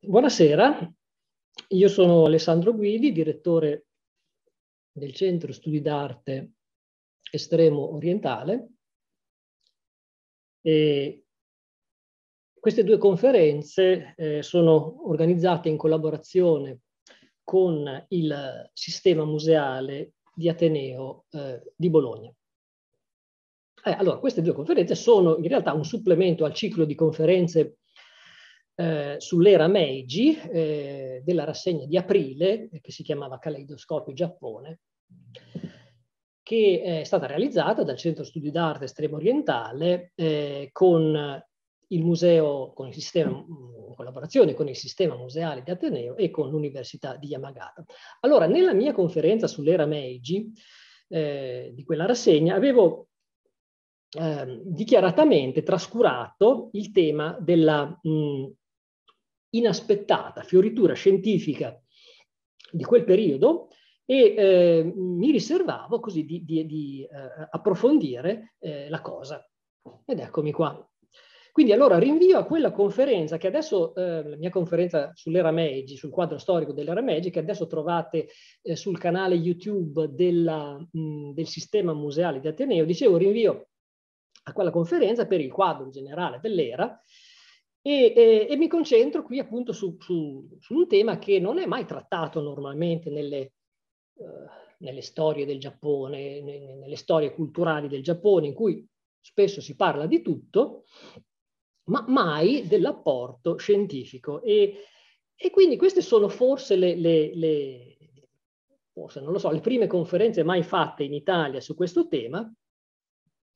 Buonasera, io sono Alessandro Guidi, direttore del Centro Studi d'Arte Estremo Orientale e queste due conferenze eh, sono organizzate in collaborazione con il sistema museale di Ateneo eh, di Bologna. Eh, allora, queste due conferenze sono in realtà un supplemento al ciclo di conferenze eh, sull'era Meiji eh, della rassegna di aprile eh, che si chiamava Caleidoscopio Giappone, che è stata realizzata dal Centro Studi d'Arte Estremo Orientale eh, con il museo, con il sistema, in collaborazione con il sistema museale di Ateneo e con l'Università di Yamagata. Allora, nella mia conferenza sull'era Meiji, eh, di quella rassegna, avevo eh, dichiaratamente trascurato il tema della mh, inaspettata fioritura scientifica di quel periodo e eh, mi riservavo così di, di, di eh, approfondire eh, la cosa. Ed eccomi qua. Quindi allora rinvio a quella conferenza che adesso, eh, la mia conferenza sull'era Meiji, sul quadro storico dell'era Meiji, che adesso trovate eh, sul canale YouTube della, mh, del sistema museale di Ateneo, dicevo rinvio a quella conferenza per il quadro generale dell'era, e, e, e, mi concentro qui appunto su, su, su, un tema che non è mai trattato normalmente nelle, uh, nelle storie del Giappone, ne, nelle storie culturali del Giappone, in cui spesso si parla di tutto, ma mai dell'apporto scientifico. E, e quindi queste sono forse le, le, le, forse, so, le prime conferenze mai fatte in Italia su questo tema,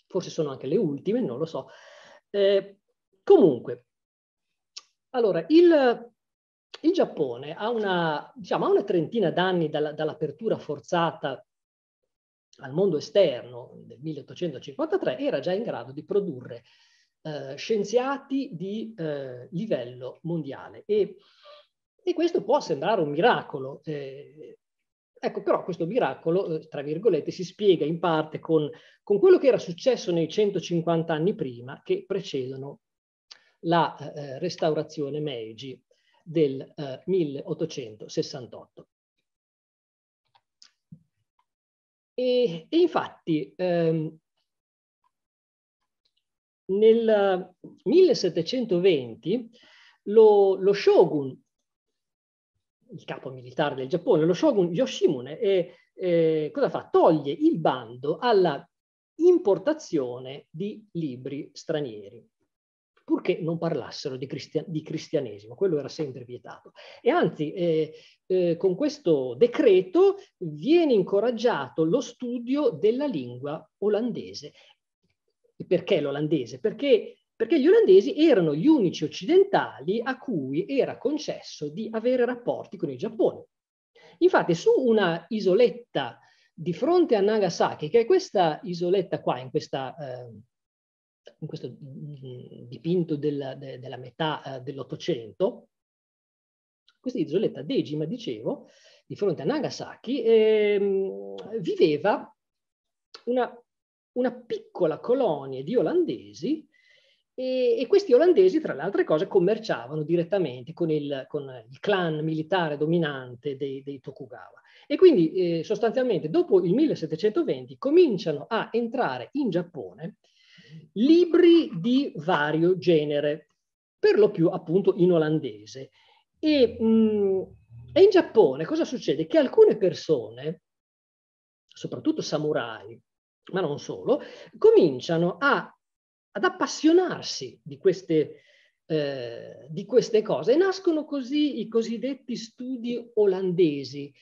forse sono anche le ultime, non lo so. Eh, comunque, allora, il, il Giappone ha una, diciamo, ha una trentina d'anni dalla, dall'apertura forzata al mondo esterno del 1853, era già in grado di produrre eh, scienziati di eh, livello mondiale e, e, questo può sembrare un miracolo. Eh, ecco, però questo miracolo, eh, tra virgolette, si spiega in parte con, con quello che era successo nei 150 anni prima che precedono la eh, eh, restaurazione Meiji del eh, 1868. E, e infatti ehm, nel 1720 lo, lo, shogun, il capo militare del Giappone, lo shogun Yoshimune, è, eh, eh, cosa fa? Toglie il bando alla importazione di libri stranieri purché non parlassero di, cristia- di cristianesimo, quello era sempre vietato. E anzi, eh, eh, con questo decreto viene incoraggiato lo studio della lingua olandese. Perché l'olandese? Perché perché gli olandesi erano gli unici occidentali a cui era concesso di avere rapporti con il Giappone. Infatti su una isoletta di fronte a Nagasaki, che è questa isoletta qua, in questa eh, in questo mm, mm, dipinto della, de, della metà eh, dell'Ottocento, questa isoletta Dejima, dicevo, di fronte a Nagasaki, eh, viveva una, una, piccola colonia di olandesi e, e, questi olandesi, tra le altre cose, commerciavano direttamente con il, con il clan militare dominante dei, dei Tokugawa. E quindi eh, sostanzialmente dopo il 1720 cominciano a entrare in Giappone libri di vario genere, per lo più appunto in olandese. E, mh, mm, e in Giappone cosa succede? Che alcune persone, soprattutto samurai, ma non solo, cominciano a, ad appassionarsi di queste, eh, di queste cose e nascono così i cosiddetti studi olandesi,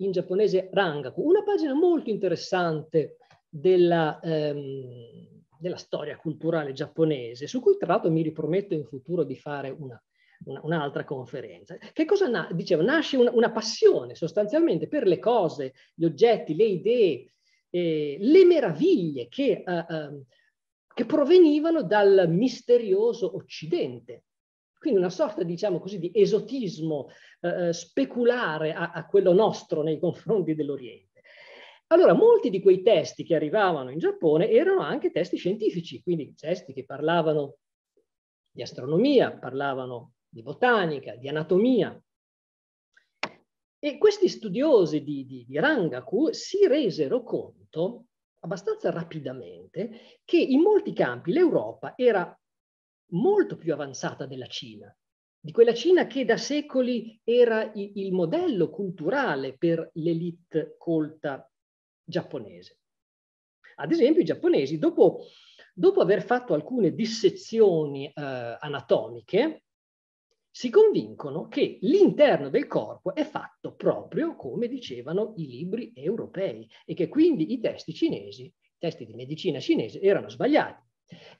in giapponese Rangaku, una pagina molto interessante della, ehm, della storia culturale giapponese, su cui tra l'altro mi riprometto in futuro di fare una, una, un'altra conferenza. Che cosa na- dicevo? Nasce una, una, passione sostanzialmente per le cose, gli oggetti, le idee, eh, le meraviglie che, eh, eh, che provenivano dal misterioso Occidente. Quindi una sorta, diciamo così, di esotismo eh, eh, speculare a, a quello nostro nei confronti dell'Oriente. Allora, molti di quei testi che arrivavano in Giappone erano anche testi scientifici, quindi testi che parlavano di astronomia, parlavano di botanica, di anatomia. E questi studiosi di, di, di Rangaku si resero conto abbastanza rapidamente che in molti campi l'Europa era molto più avanzata della Cina, di quella Cina che da secoli era il, il modello culturale per l'elite colta giapponese. Ad esempio i giapponesi, dopo, dopo aver fatto alcune dissezioni eh, anatomiche, si convincono che l'interno del corpo è fatto proprio come dicevano i libri europei e che quindi i testi cinesi, i testi di medicina cinese, erano sbagliati.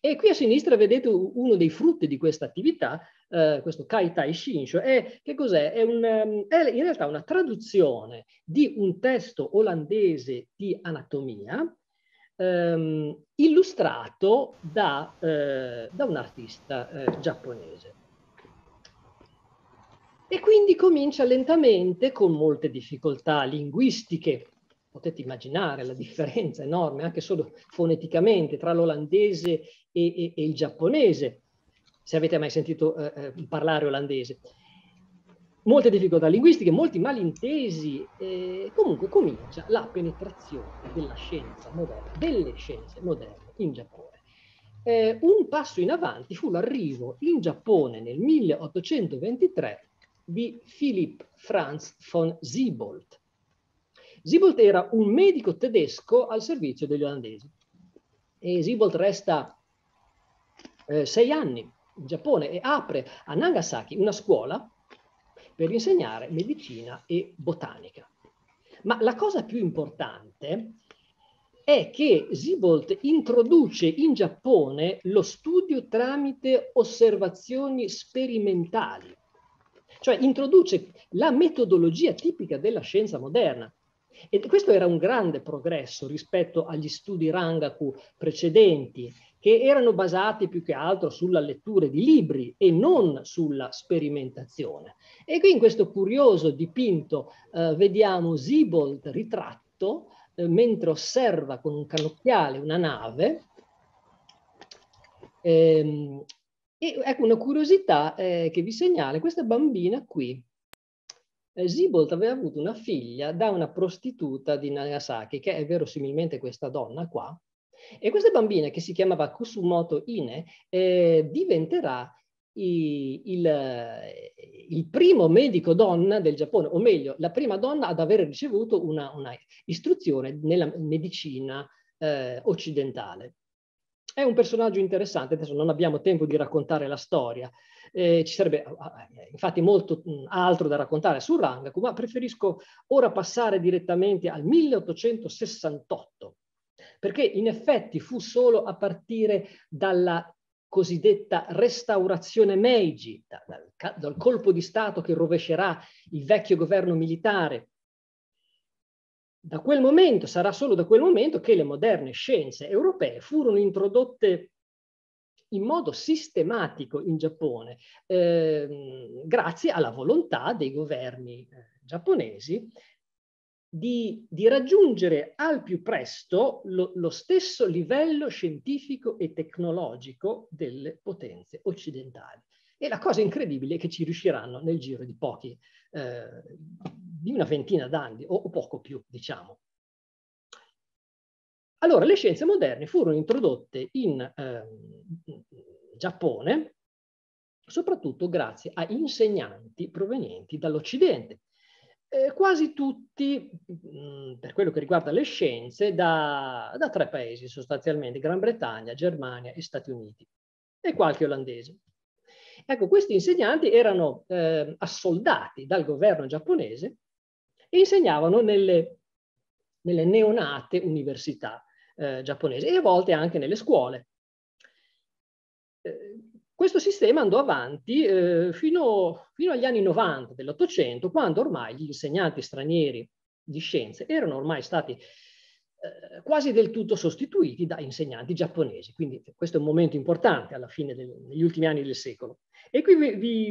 E qui a sinistra vedete uno dei frutti di questa attività, eh, questo Kaitai Shinsho, è, che cos'è? È, un, ehm, è in realtà una traduzione di un testo olandese di anatomia ehm, illustrato da, eh, da, un artista eh, giapponese. E quindi comincia lentamente, con molte difficoltà linguistiche potete immaginare la differenza enorme, anche solo foneticamente, tra l'olandese e, e, e il giapponese, se avete mai sentito eh, eh parlare olandese. Molte difficoltà linguistiche, molti malintesi, eh, comunque comincia la penetrazione della scienza moderna, delle scienze moderne in Giappone. Eh, un passo in avanti fu l'arrivo in Giappone nel 1823 di Philipp Franz von Siebold, Siebold era un medico tedesco al servizio degli olandesi e Siebold resta eh, sei anni in Giappone e apre a Nagasaki una scuola per insegnare medicina e botanica. Ma la cosa più importante è che Siebold introduce in Giappone lo studio tramite osservazioni sperimentali, cioè introduce la metodologia tipica della scienza moderna, e questo era un grande progresso rispetto agli studi Rangaku precedenti, che erano basati più che altro sulla lettura di libri e non sulla sperimentazione. E qui in questo curioso dipinto eh, vediamo Siebold ritratto eh, mentre osserva con un cannocchiale una nave. Ehm, e ecco una curiosità eh, che vi segnala, questa bambina qui eh, Siebold aveva avuto una figlia da una prostituta di Nagasaki, che è verosimilmente questa donna qua, e questa bambina che si chiamava Kusumoto Ine eh, diventerà il, eh, il, primo medico donna del Giappone, o meglio, la prima donna ad aver ricevuto una, una istruzione nella medicina eh, occidentale. È un personaggio interessante, adesso non abbiamo tempo di raccontare la storia, eh, ci sarebbe ah, ah, eh, infatti molto mm, altro da raccontare su Rangaku, ma preferisco ora passare direttamente al 1868, perché in effetti fu solo a partire dalla cosiddetta restaurazione Meiji, dal, dal colpo di Stato che rovescerà il vecchio governo militare da quel momento, sarà solo da quel momento che le moderne scienze europee furono introdotte in modo sistematico in Giappone, eh, grazie alla volontà dei governi eh, giapponesi di, di, raggiungere al più presto lo, lo, stesso livello scientifico e tecnologico delle potenze occidentali. E la cosa incredibile è che ci riusciranno nel giro di pochi, eh, di una ventina d'anni o, o poco più, diciamo. Allora, le scienze moderne furono introdotte in eh, Giappone soprattutto grazie a insegnanti provenienti dall'Occidente. Eh, quasi tutti, mh, mm, per quello che riguarda le scienze, da, da, tre paesi sostanzialmente, Gran Bretagna, Germania e Stati Uniti, e qualche olandese. Ecco, questi insegnanti erano eh, assoldati dal governo giapponese e insegnavano nelle, nelle neonate università eh, giapponesi e a volte anche nelle scuole. Eh, questo sistema andò avanti eh, fino, fino, agli anni 90 dell'Ottocento, quando ormai gli insegnanti stranieri di scienze erano ormai stati eh, quasi del tutto sostituiti da insegnanti giapponesi. Quindi cioè, questo è un momento importante alla fine degli ultimi anni del secolo. E qui vi, vi,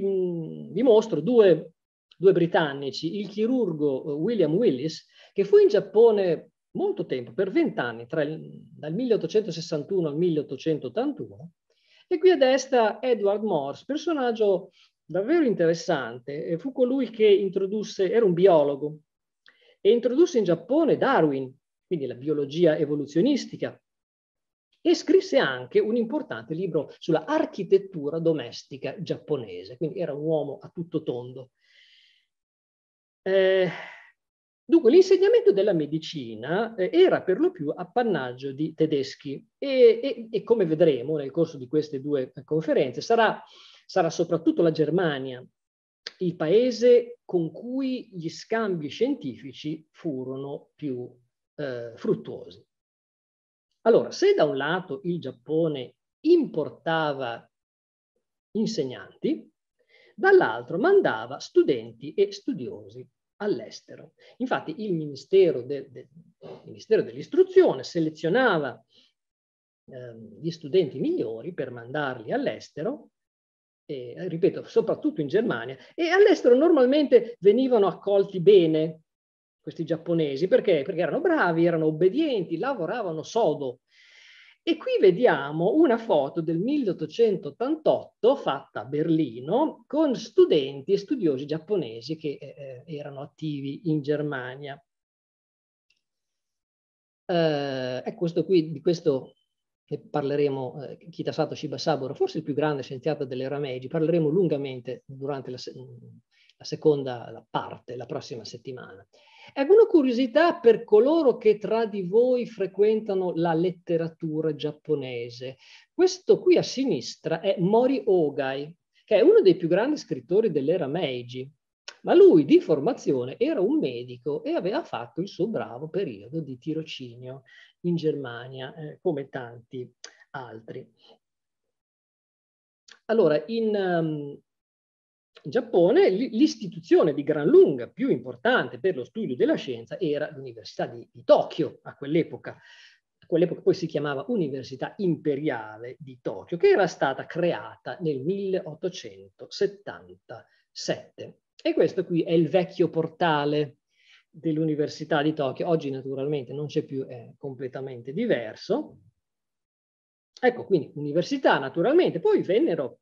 vi mostro due, due, britannici, il chirurgo eh, William Willis, che fu in Giappone molto tempo, per vent'anni, dal 1861 al 1881, e qui a destra Edward Morse, personaggio davvero interessante, fu colui che introdusse, era un biologo, e introdusse in Giappone Darwin, quindi la biologia evoluzionistica, e scrisse anche un importante libro sulla architettura domestica giapponese, quindi era un uomo a tutto tondo. Eh, dunque, l'insegnamento della medicina eh, era per lo più appannaggio di tedeschi e, e, e, come vedremo nel corso di queste due conferenze sarà, sarà soprattutto la Germania il paese con cui gli scambi scientifici furono più eh, fruttuosi. Allora, se da un lato il Giappone importava insegnanti, dall'altro mandava studenti e studiosi all'estero. Infatti il Ministero, de, de, Ministero dell'Istruzione selezionava eh, gli studenti migliori per mandarli all'estero, e, ripeto, soprattutto in Germania, e all'estero normalmente venivano accolti bene questi giapponesi, perché? Perché erano bravi, erano obbedienti, lavoravano sodo. E qui vediamo una foto del 1888 fatta a Berlino con studenti e studiosi giapponesi che eh, eh erano attivi in Germania. Eh, questo qui, di questo ne parleremo, eh, Kitasato Shibasaburo, forse il più grande scienziato dell'era Meiji, parleremo lungamente durante la, la seconda parte, la prossima settimana. Ecco una curiosità per coloro che tra di voi frequentano la letteratura giapponese. Questo qui a sinistra è Mori Ogai, che è uno dei più grandi scrittori dell'era Meiji, ma lui di formazione era un medico e aveva fatto il suo bravo periodo di tirocinio in Germania, eh, come tanti altri. Allora, in, ehm, in Giappone l'istituzione di gran lunga più importante per lo studio della scienza era l'Università di, di Tokyo a quell'epoca. A quell'epoca poi si chiamava Università Imperiale di Tokyo, che era stata creata nel 1877. E questo qui è il vecchio portale dell'Università di Tokyo. Oggi naturalmente non c'è più, è completamente diverso. Ecco, quindi università naturalmente. Poi vennero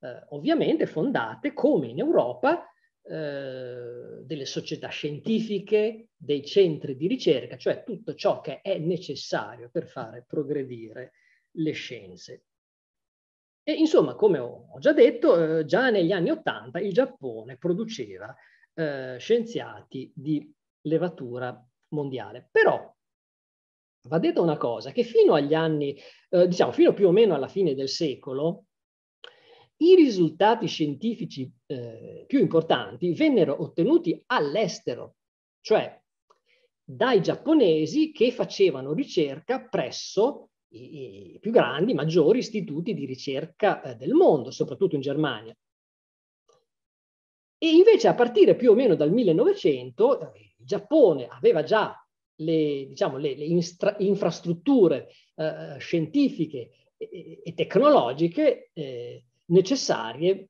eh, ovviamente fondate come in Europa eh, delle società scientifiche, dei centri di ricerca, cioè tutto ciò che è necessario per fare progredire le scienze. E insomma, come ho già detto, eh, già negli anni Ottanta il Giappone produceva eh, scienziati di levatura mondiale. Però va detta una cosa, che fino agli anni, diciamo fino più o meno alla fine del secolo, i risultati scientifici eh, più importanti vennero ottenuti all'estero, cioè dai giapponesi che facevano ricerca presso i, i più grandi, maggiori istituti di ricerca eh, del mondo, soprattutto in Germania. E invece a partire più o meno dal 1900, eh, il Giappone aveva già le, diciamo, le, le instra, infrastrutture eh, scientifiche e, e tecnologiche eh, necessarie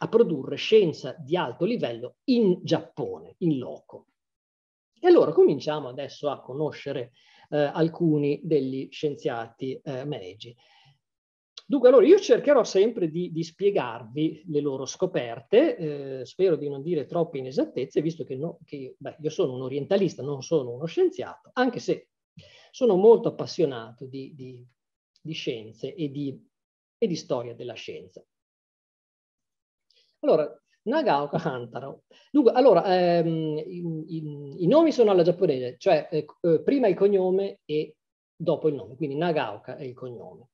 a produrre scienza di alto livello in Giappone, in loco. E allora cominciamo adesso a conoscere eh, alcuni degli scienziati eh, Meiji. Dunque, allora io cercherò sempre di, di spiegarvi le loro scoperte, eh, spero di non dire troppe inesattezze, visto che, no, che beh, io sono un orientalista, non sono uno scienziato, anche se sono molto appassionato di, di, di scienze e di e di storia della scienza. Allora, Nagaoka Hantaro. Dunque, allora, ehm, in, in, i nomi sono alla giapponese, cioè eh, eh prima il cognome e dopo il nome, quindi Nagaoka è il cognome.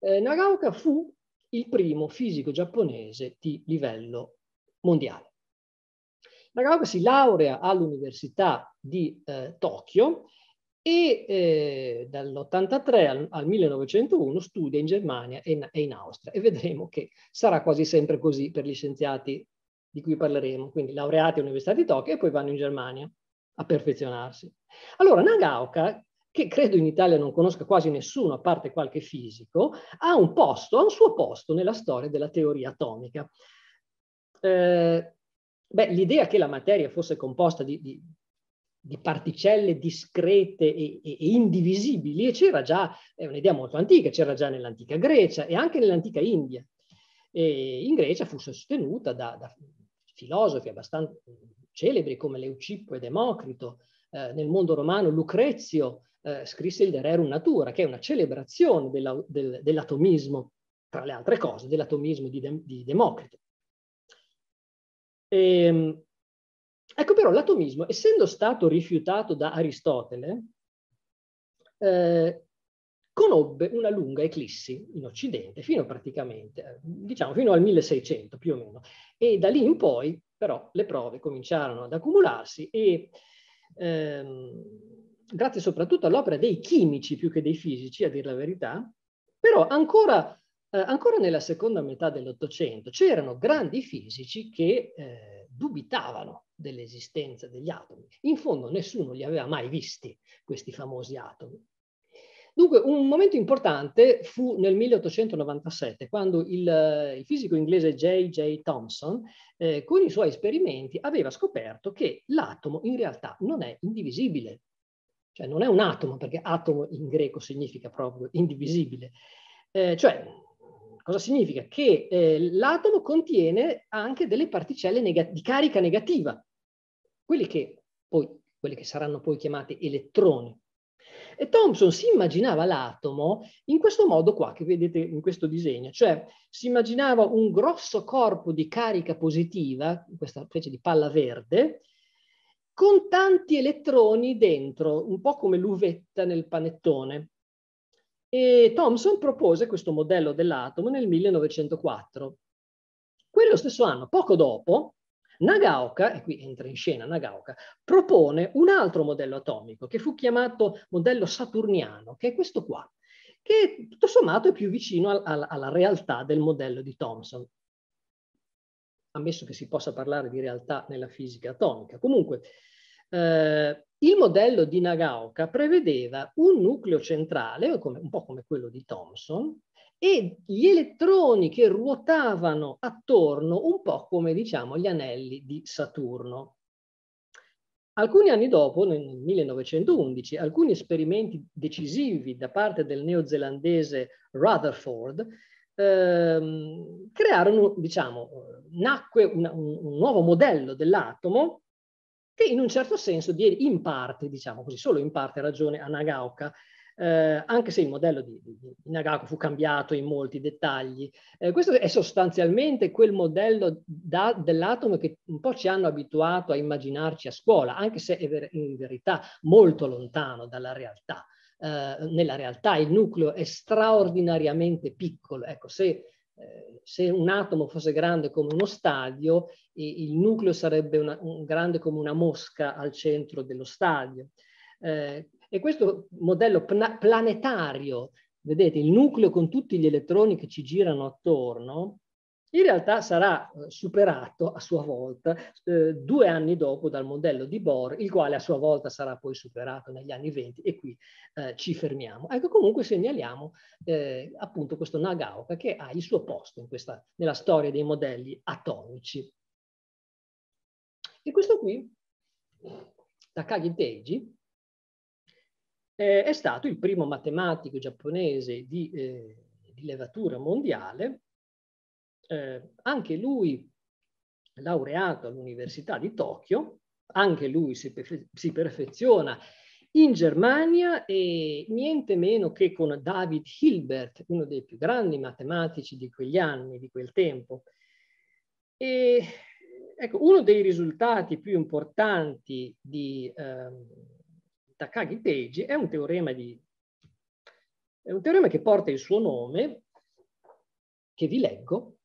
Eh, Nagaoka fu il primo fisico giapponese di livello mondiale. Nagaoka si laurea all'Università di eh, Tokyo e eh, dall'83 al, al, 1901 studia in Germania e in, e in, Austria e vedremo che sarà quasi sempre così per gli scienziati di cui parleremo, quindi laureati all'Università di Tokyo e poi vanno in Germania a perfezionarsi. Allora Nagaoka, che credo in Italia non conosca quasi nessuno a parte qualche fisico, ha un posto, ha un suo posto nella storia della teoria atomica. Eh, Beh, l'idea che la materia fosse composta di, di, di particelle discrete e, e, e indivisibili e c'era già, è un'idea molto antica, c'era già nell'antica Grecia e anche nell'antica India. E in Grecia fu sostenuta da, da filosofi abbastanza eh, celebri come Leucippo e Democrito, eh, nel mondo romano Lucrezio eh, scrisse il De Rerum Natura, che è una celebrazione della, del, dell'atomismo, tra le altre cose, dell'atomismo di, De, di Democrito. E, ehm, Ecco però l'atomismo, essendo stato rifiutato da Aristotele, eh, conobbe una lunga eclissi in Occidente, fino praticamente, diciamo fino al 1600 più o meno, e da lì in poi però le prove cominciarono ad accumularsi e ehm, grazie soprattutto all'opera dei chimici più che dei fisici, a dir la verità, però ancora, eh, ancora nella seconda metà dell'Ottocento c'erano grandi fisici che... Eh, dubitavano dell'esistenza degli atomi. In fondo nessuno li aveva mai visti, questi famosi atomi. Dunque, un momento importante fu nel 1897, quando il, il fisico inglese J.J. Thomson, eh, con i suoi esperimenti, aveva scoperto che l'atomo in realtà non è indivisibile. Cioè non è un atomo, perché atomo in greco significa proprio indivisibile. Eh, cioè, cosa significa? Che eh, l'atomo contiene anche delle particelle di carica negativa, quelli che, poi, quelli che saranno poi chiamati elettroni. E Thomson si immaginava l'atomo in questo modo qua che vedete in questo disegno, cioè si immaginava un grosso corpo di carica positiva, questa specie di palla verde, con tanti elettroni dentro, un po' come l'uvetta nel panettone. E Thomson propose questo modello dell'atomo nel 1904. Quello stesso anno, poco dopo, Nagaoka, e qui entra in scena Nagaoka, propone un altro modello atomico che fu chiamato modello saturniano, che è questo qua, che tutto sommato è più vicino al, al, alla realtà del modello di Thomson. Ammesso che si possa parlare di realtà nella fisica atomica. Comunque, eh, il modello di Nagaoka prevedeva un nucleo centrale, un po' come quello di Thomson, e gli elettroni che ruotavano attorno un po' come diciamo gli anelli di Saturno. Alcuni anni dopo, nel 1911, alcuni esperimenti decisivi da parte del neozelandese Rutherford ehm, crearono, diciamo, nacque una, un, un nuovo modello dell'atomo che in un certo senso diede in parte, diciamo così, solo in parte ragione a Nagaoka, eh, anche se il modello di, di, di, fu cambiato in molti dettagli. Eh, questo è sostanzialmente quel modello da, dell'atomo che un po' ci hanno abituato a immaginarci a scuola, anche se è ver- in verità molto lontano dalla realtà. Eh, nella realtà il nucleo è straordinariamente piccolo. Ecco, se eh, se un atomo fosse grande come uno stadio, il nucleo sarebbe una, un, grande come una mosca al centro dello stadio. Eh, e questo modello planetario, vedete, il nucleo con tutti gli elettroni che ci girano attorno, in realtà sarà eh, superato a sua volta eh, due anni dopo dal modello di Bohr, il quale a sua volta sarà poi superato negli anni 20 e qui eh, ci fermiamo. Ecco, comunque segnaliamo eh, appunto questo Nagaoka che ha il suo posto questa, nella storia dei modelli atomici. E questo qui, Takagi Teiji, è stato il primo matematico giapponese di eh, levatura mondiale eh, anche lui laureato all'Università di Tokyo, anche lui si, perfe si perfeziona in Germania e niente meno che con David Hilbert, uno dei più grandi matematici di quegli anni, di quel tempo. E, ecco, uno dei risultati più importanti di eh, Takagi Teiji è un, di, è un teorema che porta il suo nome, che vi leggo,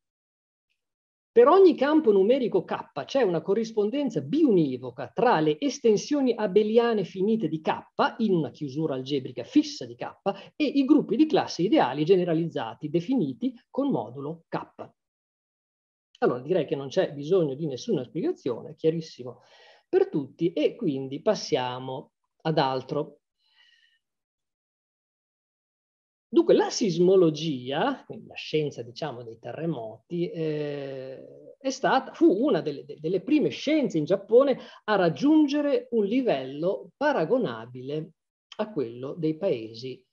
per ogni campo numerico K c'è una corrispondenza biunivoca tra le estensioni abeliane finite di K in una chiusura algebrica fissa di K e i gruppi di classi ideali generalizzati definiti con modulo K. Allora direi che non c'è bisogno di nessuna spiegazione, è chiarissimo per tutti e quindi passiamo ad altro. Dunque, la sismologia, la scienza diciamo dei terremoti, eh, stata, fu una delle, delle, prime scienze in Giappone a raggiungere un livello paragonabile a quello dei paesi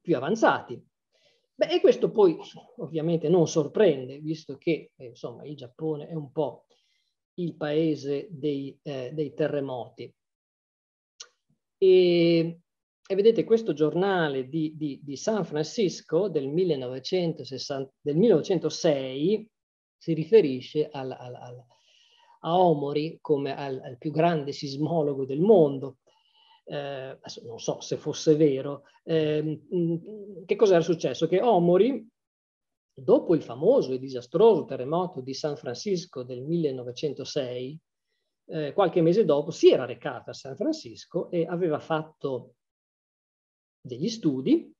più avanzati. Beh, e questo poi ovviamente non sorprende, visto che eh, insomma, il Giappone è un po' il paese dei, eh, dei terremoti. E e vedete questo giornale di, di, di San Francisco del, 1960, del, 1906 si riferisce al, al, al, a Omori come al, più grande sismologo del mondo. Eh, non so se fosse vero. Eh, che cosa era successo? Che Omori, dopo il famoso e disastroso terremoto di San Francisco del 1906, eh, qualche mese dopo si era recato a San Francisco e aveva fatto degli studi,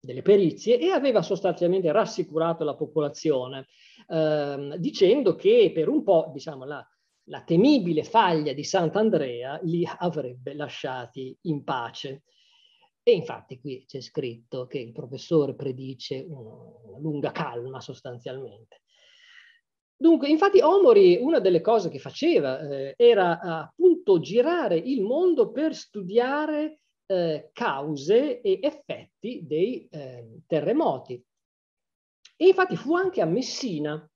delle perizie e aveva sostanzialmente rassicurato la popolazione ehm, dicendo che per un po' diciamo, la, la temibile faglia di Sant'Andrea li avrebbe lasciati in pace. E infatti qui c'è scritto che il professore predice una lunga calma sostanzialmente. Dunque, infatti Omori, una delle cose che faceva eh, era appunto girare il mondo per studiare eh, cause e effetti dei eh, terremoti. E infatti fu anche a Messina,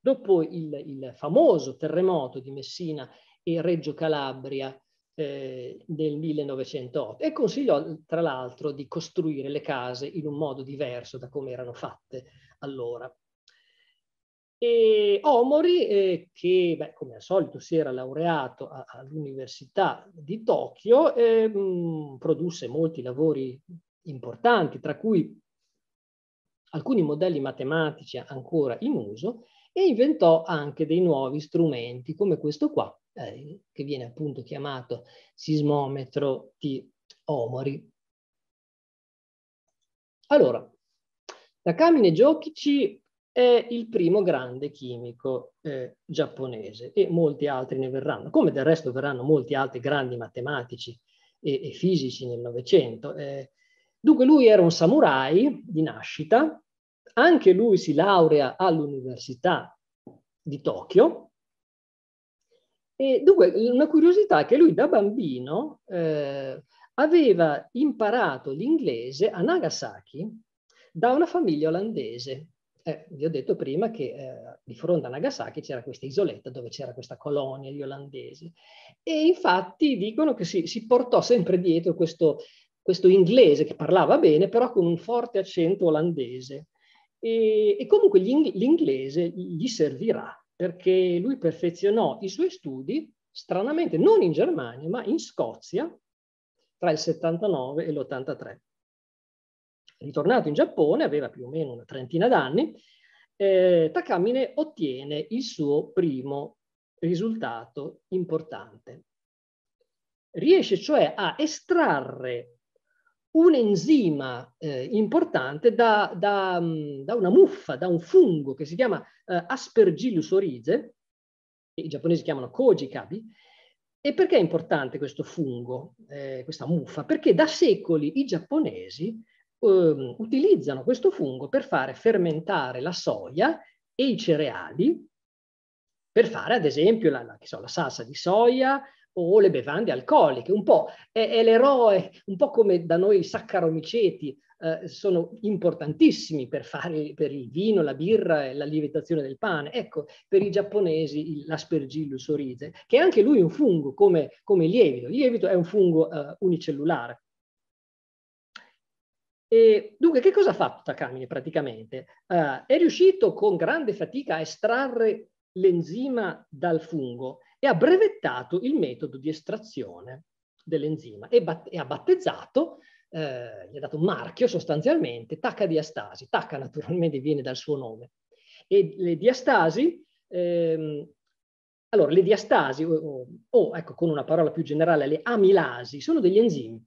dopo il, il famoso terremoto di Messina e Reggio Calabria eh, del 1908, e consigliò tra l'altro di costruire le case in un modo diverso da come erano fatte allora. E Omori, eh, che beh, come al solito si era laureato a, all'Università di Tokyo, eh, mh, mm, produsse molti lavori importanti, tra cui alcuni modelli matematici ancora in uso, e inventò anche dei nuovi strumenti, come questo qua, eh, che viene appunto chiamato sismometro di Omori. Allora, Nakamine Giochici è il primo grande chimico eh, giapponese e molti altri ne verranno, come del resto verranno molti altri grandi matematici e, e fisici nel Novecento. Eh, dunque lui era un samurai di nascita, anche lui si laurea all'Università di Tokyo. E dunque una curiosità è che lui da bambino eh, aveva imparato l'inglese a Nagasaki da una famiglia olandese eh, vi ho detto prima che eh, di fronte a Nagasaki c'era questa isoletta dove c'era questa colonia, gli olandesi. E infatti dicono che si, si portò sempre dietro questo, questo, inglese che parlava bene, però con un forte accento olandese. E, e comunque gli, l'inglese gli servirà perché lui perfezionò i suoi studi, stranamente non in Germania, ma in Scozia tra il 79 e l'83. Ritornato in Giappone, aveva più o meno una trentina d'anni, eh, Takamine ottiene il suo primo risultato importante. Riesce cioè a estrarre un enzima eh, importante da, da, mm, da, una muffa, da un fungo che si chiama eh, Aspergillus orize, che i giapponesi chiamano koji kabi. E perché è importante questo fungo, eh, questa muffa? Perché da secoli i giapponesi eh, utilizzano questo fungo per fare fermentare la soia e i cereali, per fare ad esempio la, la, so, la salsa di soia o le bevande alcoliche, un po' è, è l'eroe, un po' come da noi i saccaromiceti eh, sono importantissimi per fare per il vino, la birra e la lievitazione del pane. Ecco, per i giapponesi l'aspergillus orize, che è anche lui un fungo come, come lievito. Il lievito è un fungo eh, unicellulare, e dunque, che cosa ha fatto Takamine praticamente? Uh, è riuscito con grande fatica a estrarre l'enzima dal fungo e ha brevettato il metodo di estrazione dell'enzima e, bat- e ha battezzato, eh, gli ha dato un marchio sostanzialmente, tacca diastasi. Tacca naturalmente viene dal suo nome. E le diastasi, ehm, allora le diastasi, o, o, ecco con una parola più generale, le amilasi, sono degli enzimi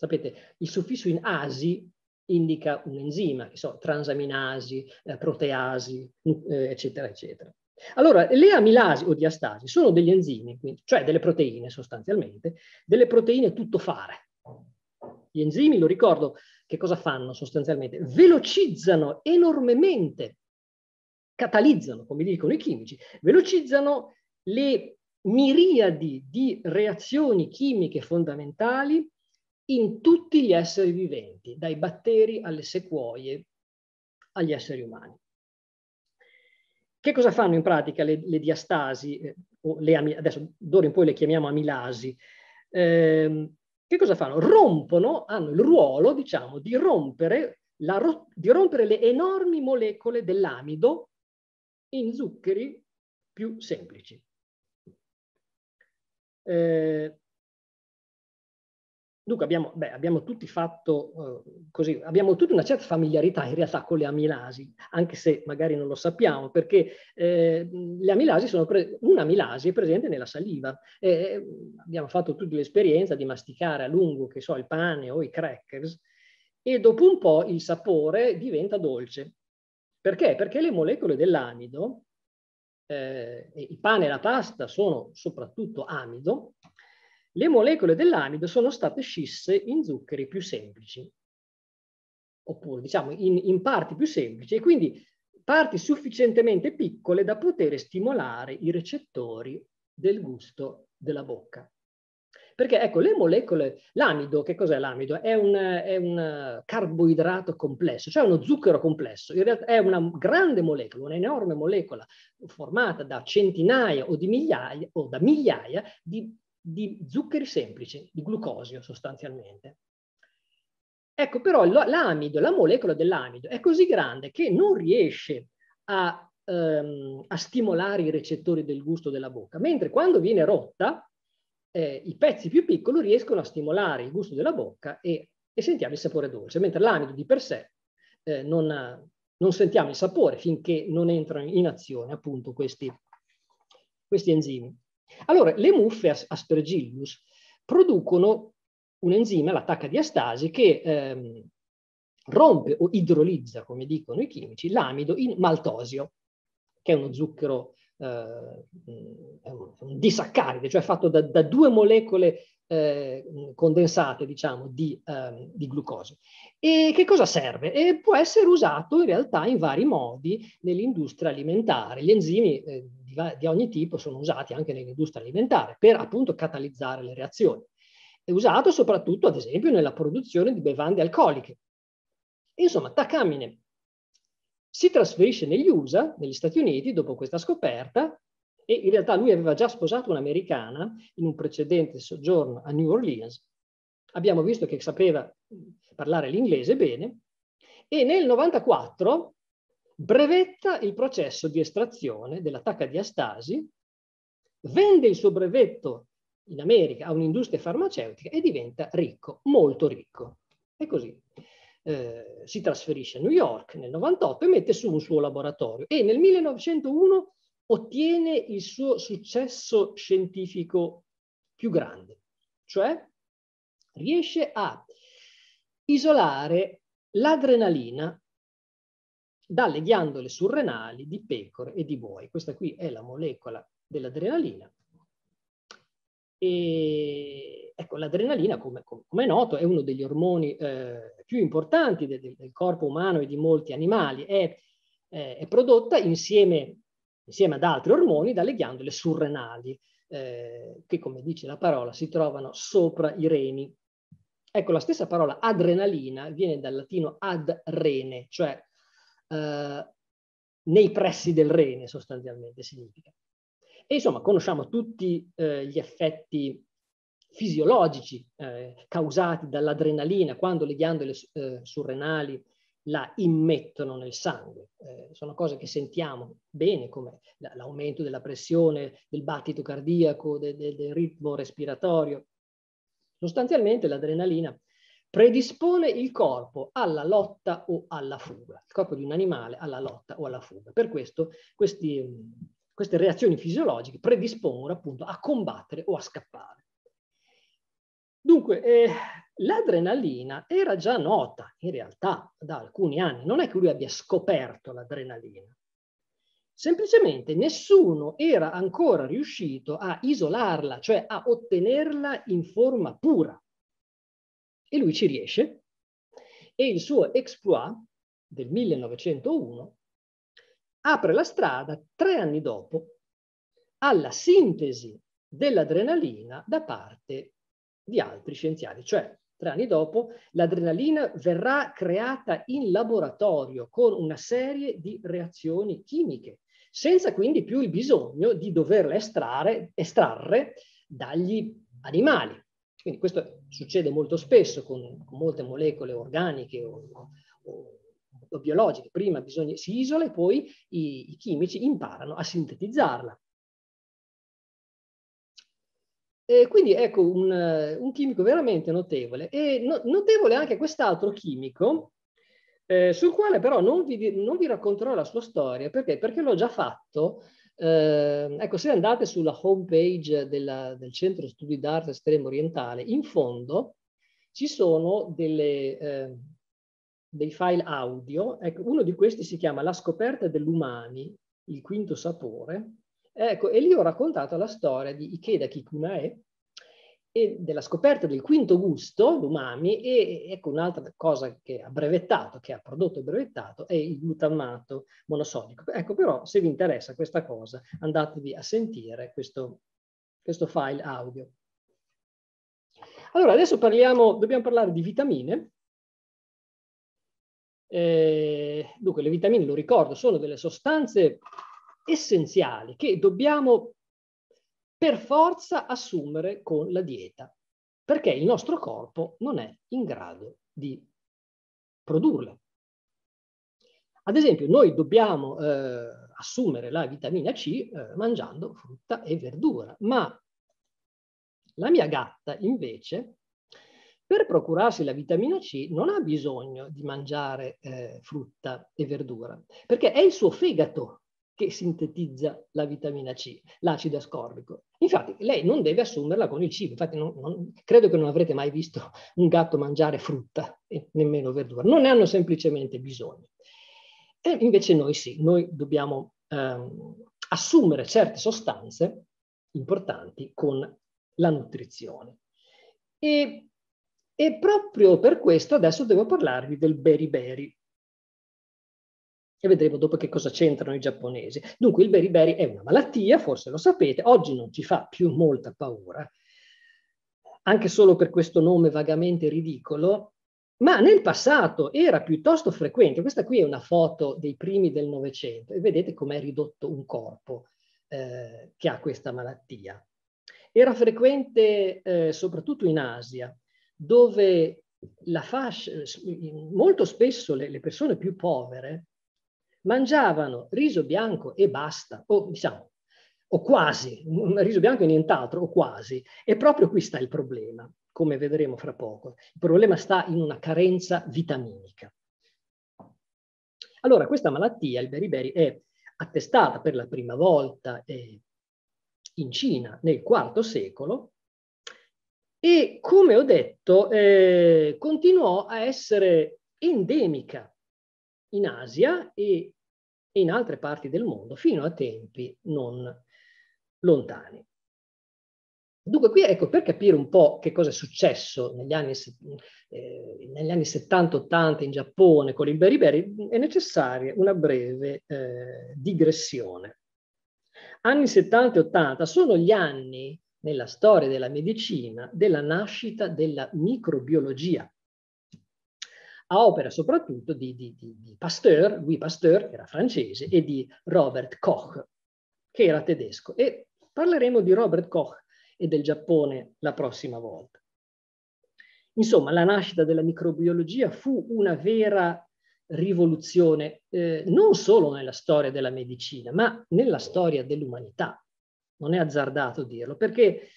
Sapete, il suffisso in asi indica un enzima, che so, transaminasi, eh, proteasi, eh, eccetera, eccetera. Allora, le amilasi o diastasi sono degli enzimi, cioè delle proteine sostanzialmente, delle proteine tuttofare. Gli enzimi, lo ricordo, che cosa fanno sostanzialmente? Velocizzano enormemente, catalizzano, come dicono i chimici, velocizzano le miriadi di reazioni chimiche fondamentali in tutti gli esseri viventi, dai batteri alle sequoie, agli esseri umani. Che cosa fanno in pratica le, le diastasi, eh, le, adesso d'ora in poi le chiamiamo amilasi? Eh, che cosa fanno? Rompono, hanno il ruolo, diciamo, di rompere, la, di rompere le enormi molecole dell'amido in zuccheri più semplici. Eh, Dunque abbiamo, beh, abbiamo tutti fatto eh, così, abbiamo tutti una certa familiarità in realtà con le amilasi, anche se magari non lo sappiamo, perché eh, le amilasi sono pre- una è presente nella saliva. Eh, eh abbiamo fatto tutti l'esperienza di masticare a lungo, che so, il pane o i crackers, e dopo un po' il sapore diventa dolce. Perché? Perché le molecole dell'amido, eh, il pane e la pasta sono soprattutto amido, le molecole dell'amido sono state scisse in zuccheri più semplici, oppure diciamo in, in parti più semplici, e quindi parti sufficientemente piccole da poter stimolare i recettori del gusto della bocca. Perché ecco, le molecole, l'amido, che cos'è l'amido? È un, è un, carboidrato complesso, cioè uno zucchero complesso. In realtà è una grande molecola, un'enorme molecola formata da centinaia o di migliaia o da migliaia di di zuccheri semplici, di glucosio sostanzialmente. Ecco, però l'amido, la molecola dell'amido è così grande che non riesce a, ehm, a, stimolare i recettori del gusto della bocca, mentre quando viene rotta eh, i pezzi più piccoli riescono a stimolare il gusto della bocca e, e sentiamo il sapore dolce, mentre l'amido di per sé eh, non, non sentiamo il sapore finché non entrano in azione appunto questi, questi enzimi. Allora, le muffe Aspergillus producono un enzima, l'attacca diastasi, che ehm, rompe o idrolizza, come dicono i chimici, l'amido in maltosio, che è uno zucchero, eh, mm, disaccaride, cioè fatto da, da due molecole eh, condensate, diciamo, di, eh, di, glucosio. E che cosa serve? E può essere usato in realtà in vari modi nell'industria alimentare. Gli enzimi eh, di, di, ogni tipo sono usati anche nell'industria alimentare per appunto catalizzare le reazioni. È usato soprattutto, ad esempio, nella produzione di bevande alcoliche. Insomma, tacamine si trasferisce negli USA, negli Stati Uniti, dopo questa scoperta, e in realtà lui aveva già sposato un'americana in un precedente soggiorno a New Orleans. Abbiamo visto che sapeva parlare l'inglese bene e nel 94 brevetta il processo di estrazione dell'attacca di Astasi, vende il suo brevetto in America a un'industria farmaceutica e diventa ricco, molto ricco. E così eh, si trasferisce a New York nel 98 e mette su un suo laboratorio e nel 1901 ottiene il suo successo scientifico più grande, cioè riesce a isolare l'adrenalina dalle ghiandole surrenali di pecore e di buoi. Questa qui è la molecola dell'adrenalina. E ecco, l'adrenalina, come, come, è noto, è uno degli ormoni eh, più importanti del, del, corpo umano e di molti animali. È, eh, è prodotta insieme insieme ad altri ormoni dalle ghiandole surrenali, eh, che come dice la parola si trovano sopra i reni. Ecco, la stessa parola adrenalina viene dal latino ad rene, cioè eh, nei pressi del rene sostanzialmente significa. E insomma, conosciamo tutti eh, gli effetti fisiologici eh, causati dall'adrenalina quando le ghiandole eh, surrenali la immettono nel sangue. Eh, sono cose che sentiamo bene, come l'aumento della pressione, del battito cardiaco, de, de, del ritmo respiratorio. Sostanzialmente l'adrenalina predispone il corpo alla lotta o alla fuga, il corpo di un animale alla lotta o alla fuga. Per questo questi, queste reazioni fisiologiche predispongono appunto a combattere o a scappare. Dunque, eh, l'adrenalina era già nota in realtà da alcuni anni, non è che lui abbia scoperto l'adrenalina. Semplicemente nessuno era ancora riuscito a isolarla, cioè a ottenerla in forma pura. E lui ci riesce e il suo exploit del 1901 apre la strada tre anni dopo alla sintesi dell'adrenalina da parte di altri scienziati, cioè tre anni dopo l'adrenalina verrà creata in laboratorio con una serie di reazioni chimiche, senza quindi più il bisogno di doverla estrarre, estrarre dagli animali. Quindi questo succede molto spesso con, con molte molecole organiche o, o, o biologiche. Prima bisogna, si isola e poi i, i chimici imparano a sintetizzarla. E quindi ecco un, eh, un chimico veramente notevole e no, notevole anche quest'altro chimico eh, sul quale però non vi, non vi, racconterò la sua storia perché, perché l'ho già fatto. Eh, ecco, se andate sulla homepage della, del Centro Studi d'Arte Estremo Orientale, in fondo ci sono delle, eh, dei file audio. Ecco, uno di questi si chiama La scoperta dell'umani, il quinto sapore, Ecco, e lì ho raccontato la storia di Ikeda Kikunae e della scoperta del quinto gusto, l'umami, e ecco un'altra cosa che ha brevettato, che ha prodotto e brevettato, è il glutammato monosodico. Ecco, però, se vi interessa questa cosa, andatevi a sentire questo, questo file audio. Allora, adesso parliamo, dobbiamo parlare di vitamine. Eh, dunque, le vitamine, lo ricordo, sono delle sostanze essenziali che dobbiamo per forza assumere con la dieta, perché il nostro corpo non è in grado di produrle. Ad esempio, noi dobbiamo eh, assumere la vitamina C eh, mangiando frutta e verdura, ma la mia gatta invece, per procurarsi la vitamina C, non ha bisogno di mangiare eh, frutta e verdura, perché è il suo fegato che sintetizza la vitamina C, l'acido ascorbico. Infatti lei non deve assumerla con il cibo, infatti non, non, credo che non avrete mai visto un gatto mangiare frutta e nemmeno verdura, non ne hanno semplicemente bisogno. E invece noi sì, noi dobbiamo ehm, assumere certe sostanze importanti con la nutrizione. E, e proprio per questo adesso devo parlarvi del beriberi e vedremo dopo che cosa c'entrano i giapponesi. Dunque il beriberi è una malattia, forse lo sapete, oggi non ci fa più molta paura, anche solo per questo nome vagamente ridicolo, ma nel passato era piuttosto frequente. Questa qui è una foto dei primi del Novecento e vedete com'è ridotto un corpo eh, che ha questa malattia. Era frequente eh, soprattutto in Asia, dove la fascia, molto spesso le, le persone più povere mangiavano riso bianco e basta, o diciamo, o quasi, mm, mm, riso bianco e nient'altro, o quasi. E proprio qui sta il problema, come vedremo fra poco. Il problema sta in una carenza vitaminica. Allora, questa malattia, il beriberi, è attestata per la prima volta eh, in Cina nel IV secolo e, come ho detto, eh, continuò a essere endemica in Asia e in altre parti del mondo fino a tempi non lontani. Dunque qui ecco per capire un po' che cosa è successo negli anni, eh, anni 70-80 in Giappone con i Beriberi è necessaria una breve eh, digressione. Anni 70 80 sono gli anni nella storia della medicina della nascita della microbiologia a opera soprattutto di, di, di Pasteur, Louis Pasteur, che era francese, e di Robert Koch, che era tedesco. E parleremo di Robert Koch e del Giappone la prossima volta. Insomma, la nascita della microbiologia fu una vera rivoluzione eh, non solo nella storia della medicina, ma nella storia dell'umanità. Non è azzardato dirlo, perché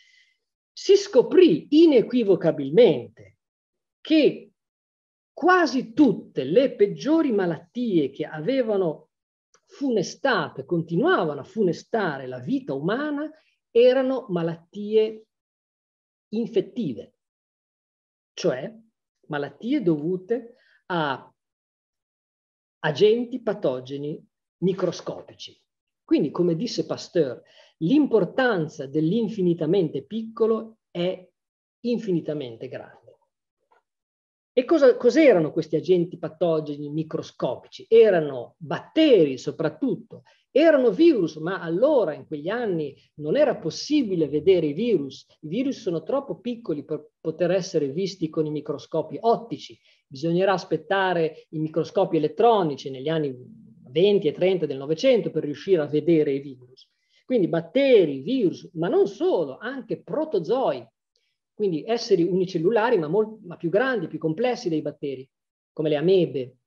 si scoprì inequivocabilmente che quasi tutte le peggiori malattie che avevano funestato continuavano a funestare la vita umana erano malattie infettive, cioè malattie dovute a agenti patogeni microscopici. Quindi, come disse Pasteur, l'importanza dell'infinitamente piccolo è infinitamente grande. E cosa, cos'erano questi agenti patogeni microscopici? Erano batteri soprattutto, erano virus, ma allora in quegli anni non era possibile vedere i virus. I virus sono troppo piccoli per poter essere visti con i microscopi ottici. Bisognerà aspettare i microscopi elettronici negli anni 20 e 30 del Novecento per riuscire a vedere i virus. Quindi batteri, virus, ma non solo, anche protozoi, quindi esseri unicellulari ma, ma più grandi, più complessi dei batteri, come le amebe,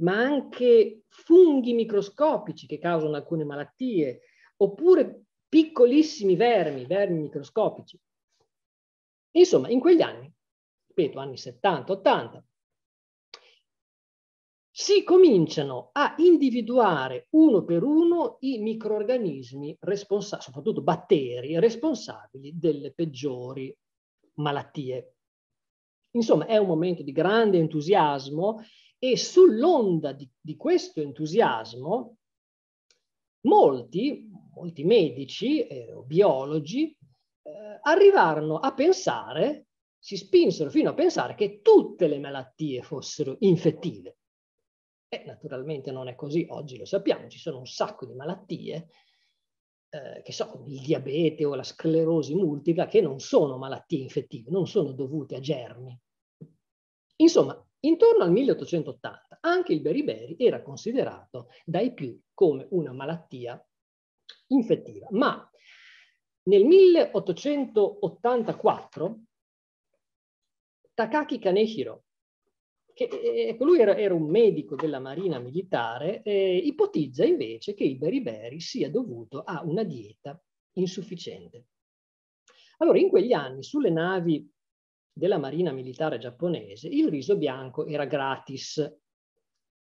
ma anche funghi microscopici che causano alcune malattie, oppure piccolissimi vermi, vermi microscopici. Insomma, in quegli anni, ripeto, anni 70-80, si cominciano a individuare uno per uno i microorganismi responsabili, soprattutto batteri, responsabili delle peggiori malattie. Insomma, è un momento di grande entusiasmo e sull'onda di, di questo entusiasmo molti, molti medici eh, o biologi eh, arrivarono a pensare, si spinsero fino a pensare che tutte le malattie fossero infettive. E eh, naturalmente non è così, oggi lo sappiamo, ci sono un sacco di malattie eh, che so, il diabete o la sclerosi multipla, che non sono malattie infettive, non sono dovute a germi. Insomma, intorno al 1880 anche il beriberi era considerato dai più come una malattia infettiva, ma nel 1884 Takaki Kanehiro che eh, ecco, lui era, era, un medico della marina militare, eh, ipotizza invece che il beriberi sia dovuto a una dieta insufficiente. Allora, in quegli anni, sulle navi della marina militare giapponese, il riso bianco era gratis.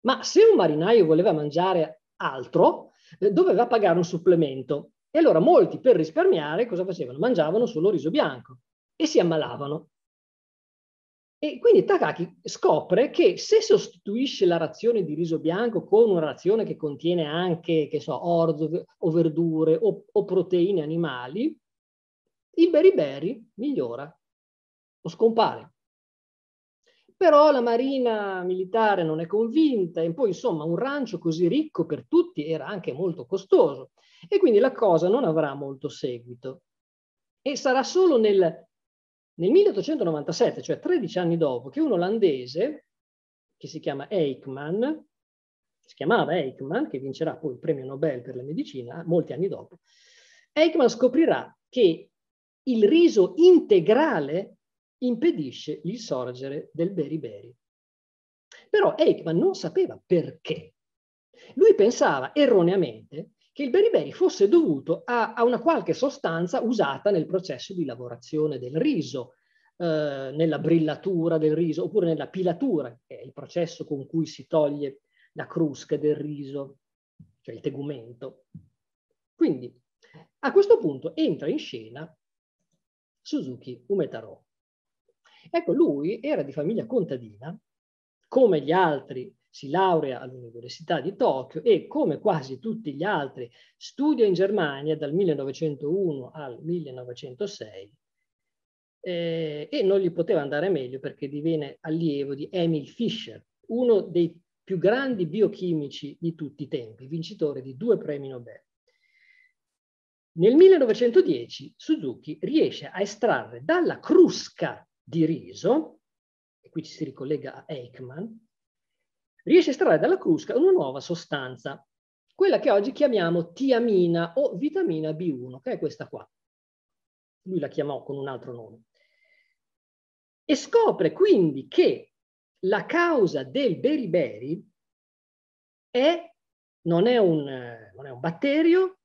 Ma se un marinaio voleva mangiare altro, eh, doveva pagare un supplemento. E allora molti, per risparmiare, cosa facevano? Mangiavano solo riso bianco e si ammalavano. E quindi Takaki scopre che se sostituisce la razione di riso bianco con una razione che contiene anche, che so, orzo o verdure o, o proteine animali, il beriberi migliora o scompare. Però la marina militare non è convinta e poi insomma un rancio così ricco per tutti era anche molto costoso e quindi la cosa non avrà molto seguito. E sarà solo nel nel 1897, cioè 13 anni dopo, che un olandese, che si chiama Eichmann, si chiamava Eichmann, che vincerà poi il premio Nobel per la medicina, molti anni dopo, Eichmann scoprirà che il riso integrale impedisce l'insorgere del beriberi. Però Eichmann non sapeva perché. Lui pensava erroneamente che il beriberi fosse dovuto a, a una qualche sostanza usata nel processo di lavorazione del riso, eh, nella brillatura del riso oppure nella pilatura, che è il processo con cui si toglie la crusca del riso, cioè il tegumento. Quindi a questo punto entra in scena Suzuki Umetaro. Ecco, lui era di famiglia contadina, come gli altri si laurea all'Università di Tokyo e, come quasi tutti gli altri, studia in Germania dal 1901 al 1906 eh, e non gli poteva andare meglio perché diviene allievo di Emil Fischer, uno dei più grandi biochimici di tutti i tempi, vincitore di due premi Nobel. Nel 1910 Suzuki riesce a estrarre dalla crusca di riso, e qui ci si ricollega a Eichmann, riesce a estrarre dalla crusca una nuova sostanza, quella che oggi chiamiamo tiamina o vitamina B1, che è questa qua. Lui la chiamò con un altro nome. E scopre quindi che la causa del beriberi è, non, è un, non è un batterio,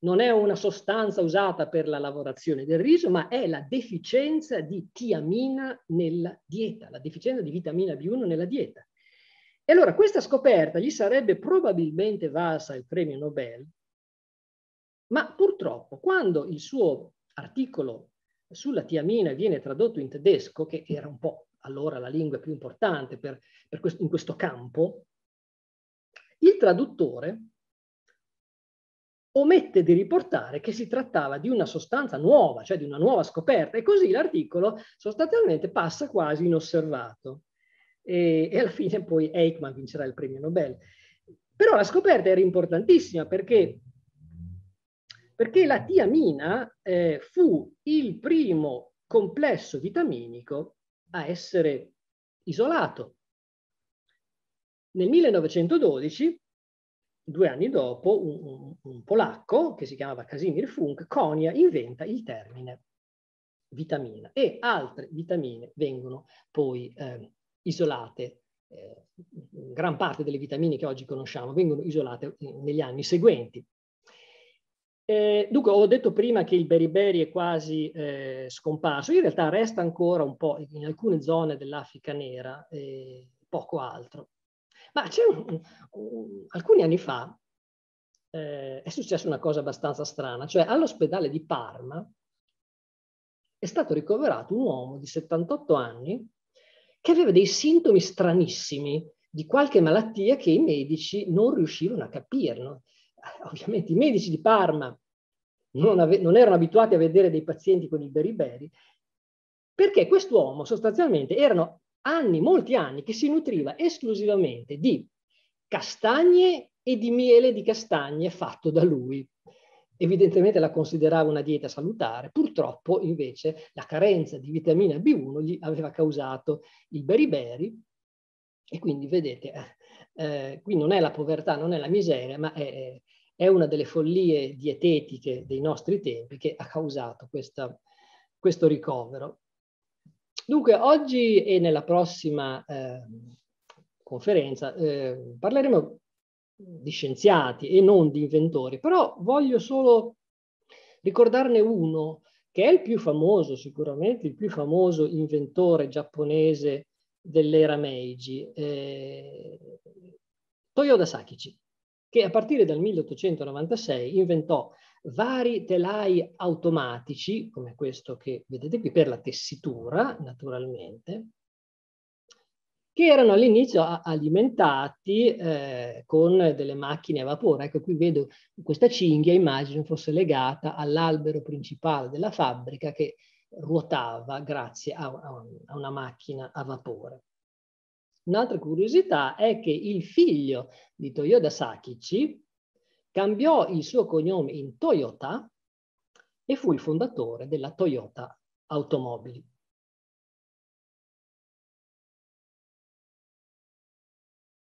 non è una sostanza usata per la lavorazione del riso, ma è la deficienza di tiamina nella dieta, la deficienza di vitamina B1 nella dieta. E allora questa scoperta gli sarebbe probabilmente valsa il premio Nobel, ma purtroppo quando il suo articolo sulla tiamina viene tradotto in tedesco, che era un po' allora la lingua più importante per, per questo, in questo campo, il traduttore omette di riportare che si trattava di una sostanza nuova, cioè di una nuova scoperta, e così l'articolo sostanzialmente passa quasi inosservato e, e alla fine poi Eichmann vincerà il premio Nobel. Però la scoperta era importantissima perché, perché la tiamina eh, fu il primo complesso vitaminico a essere isolato. Nel 1912, due anni dopo, un, un, un polacco che si chiamava Casimir Funk, Conia, inventa il termine vitamina e altre vitamine vengono poi eh, isolate. Eh, gran parte delle vitamine che oggi conosciamo vengono isolate eh, negli anni seguenti. Eh, dunque, ho detto prima che il beriberi è quasi eh, scomparso, in realtà resta ancora un po' in alcune zone dell'Africa nera, eh, poco altro. Ma c'è un, un, alcuni anni fa eh, è successa una cosa abbastanza strana, cioè all'ospedale di Parma è stato ricoverato un uomo di 78 anni che aveva dei sintomi stranissimi di qualche malattia che i medici non riuscivano a capirlo. Eh, ovviamente i medici di Parma non, ave- non erano abituati a vedere dei pazienti con i beriberi, perché quest'uomo sostanzialmente erano anni, molti anni, che si nutriva esclusivamente di castagne e di miele di castagne fatto da lui evidentemente la considerava una dieta salutare, purtroppo invece la carenza di vitamina B1 gli aveva causato il beriberi e quindi vedete, eh, eh, qui non è la povertà, non è la miseria, ma è, è, una delle follie dietetiche dei nostri tempi che ha causato questa, questo ricovero. Dunque oggi e nella prossima eh, conferenza eh, parleremo di scienziati e non di inventori, però voglio solo ricordarne uno che è il più famoso, sicuramente il più famoso inventore giapponese dell'era Meiji, eh, Toyoda Sakichi, che a partire dal 1896 inventò vari telai automatici, come questo che vedete qui, per la tessitura, naturalmente, che erano all'inizio alimentati eh, con delle macchine a vapore. Ecco, qui vedo questa cinghia, immagino fosse legata all'albero principale della fabbrica che ruotava grazie a, a una macchina a vapore. Un'altra curiosità è che il figlio di Toyoda Sakichi cambiò il suo cognome in Toyota e fu il fondatore della Toyota Automobili.